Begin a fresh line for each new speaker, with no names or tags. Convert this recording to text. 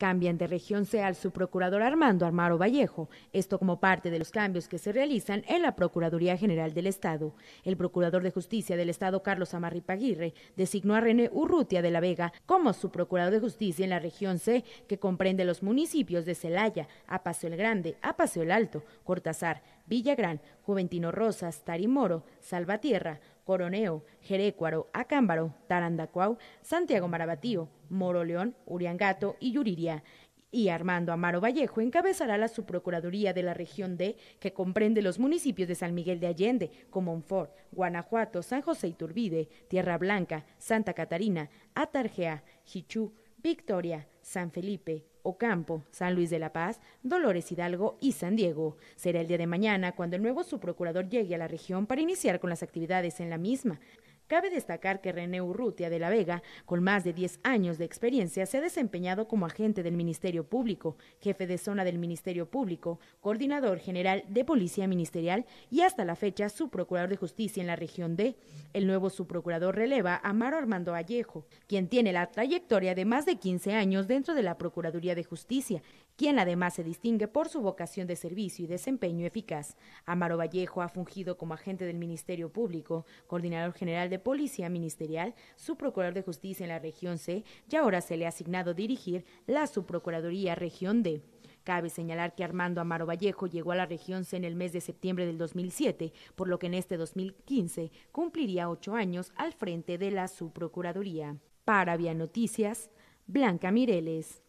Cambian de región C al subprocurador Armando Armaro Vallejo, esto como parte de los cambios que se realizan en la Procuraduría General del Estado. El procurador de Justicia del Estado, Carlos Amarripaguirre, designó a René Urrutia de la Vega como subprocurador de Justicia en la región C, que comprende los municipios de Celaya, Apacio el Grande, Apacio el Alto, Cortázar, Villagrán, Juventino Rosas, Tarimoro, Salvatierra, Coroneo, Jerecuaro, Acámbaro, Tarandacuau, Santiago Marabatío, Moroleón, Uriangato y Yuriria, y Armando Amaro Vallejo encabezará la subprocuraduría de la región D, que comprende los municipios de San Miguel de Allende, Comonfort, Guanajuato, San José Iturbide, Tierra Blanca, Santa Catarina, Atarjea, Jichú, Victoria, San Felipe, Ocampo, San Luis de la Paz, Dolores Hidalgo y San Diego. Será el día de mañana cuando el nuevo subprocurador llegue a la región para iniciar con las actividades en la misma. Cabe destacar que René Urrutia de la Vega, con más de 10 años de experiencia, se ha desempeñado como agente del Ministerio Público, jefe de zona del Ministerio Público, coordinador general de Policía Ministerial y hasta la fecha subprocurador de Justicia en la región D. El nuevo subprocurador releva a Armando Vallejo, quien tiene la trayectoria de más de 15 años dentro de la Procuraduría de Justicia, quien además se distingue por su vocación de servicio y desempeño eficaz. Amaro Vallejo ha fungido como agente del Ministerio Público, coordinador general de Policía Ministerial, Subprocurador de Justicia en la Región C y ahora se le ha asignado dirigir la Subprocuraduría Región D. Cabe señalar que Armando Amaro Vallejo llegó a la región C en el mes de septiembre del 2007, por lo que en este 2015 cumpliría ocho años al frente de la subprocuraduría. Para Vía Noticias, Blanca Mireles.